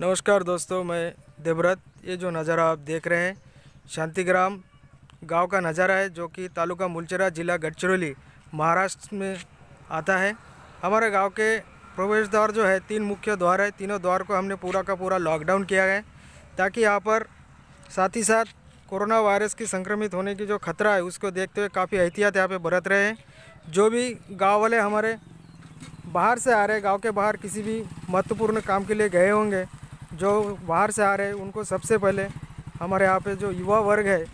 नमस्कार दोस्तों मैं देवरत ये जो नज़ारा आप देख रहे हैं शांतिग्राम गांव का नज़ारा है जो कि तालुका मुलचरा जिला गढ़चिरौली महाराष्ट्र में आता है हमारे गांव के प्रवेश द्वार जो है तीन मुख्य द्वार है तीनों द्वार को हमने पूरा का पूरा लॉकडाउन किया है ताकि यहाँ पर साथ ही साथ कोरोना वायरस की संक्रमित होने की जो खतरा है उसको देखते हुए काफ़ी एहतियात यहाँ पर बरत रहे हैं जो भी गाँव वाले हमारे बाहर से आ रहे गाँव के बाहर किसी भी महत्वपूर्ण काम के लिए गए होंगे जो बाहर से आ रहे हैं उनको सबसे पहले हमारे यहाँ पे जो युवा वर्ग है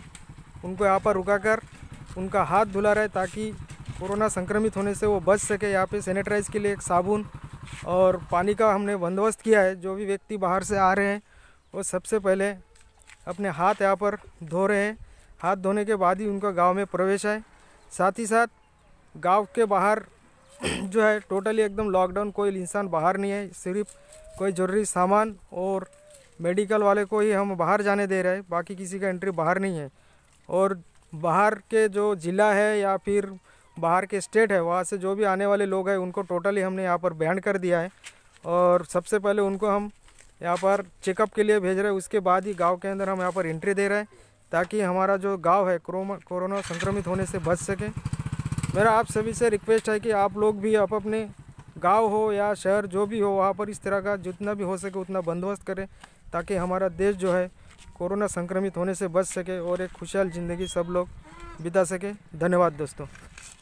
उनको यहाँ पर रुका कर उनका हाथ धुला रहे ताकि कोरोना संक्रमित होने से वो बच सके यहाँ पे सैनिटाइज के लिए एक साबुन और पानी का हमने बंदोबस्त किया है जो भी व्यक्ति बाहर से आ रहे हैं वो सबसे पहले अपने हाथ यहाँ पर धो रहे हैं हाथ धोने के बाद ही उनका गाँव में प्रवेश है साथ ही साथ गाँव के बाहर जो है टोटली एकदम लॉकडाउन कोई इंसान बाहर नहीं है सिर्फ कोई ज़रूरी सामान और मेडिकल वाले को ही हम बाहर जाने दे रहे हैं बाकी किसी का एंट्री बाहर नहीं है और बाहर के जो ज़िला है या फिर बाहर के स्टेट है वहाँ से जो भी आने वाले लोग हैं उनको टोटली हमने यहाँ पर बैन कर दिया है और सबसे पहले उनको हम यहाँ पर चेकअप के लिए भेज रहे हैं उसके बाद ही गांव के अंदर हम यहाँ पर एंट्री दे रहे हैं ताकि हमारा जो गांव है कोरोना संक्रमित होने से बच सके मेरा आप सभी से रिक्वेस्ट है कि आप लोग भी आप अपने गांव हो या शहर जो भी हो वहाँ पर इस तरह का जितना भी हो सके उतना बंदोबस्त करें ताकि हमारा देश जो है कोरोना संक्रमित होने से बच सके और एक खुशहाल ज़िंदगी सब लोग बिता सके धन्यवाद दोस्तों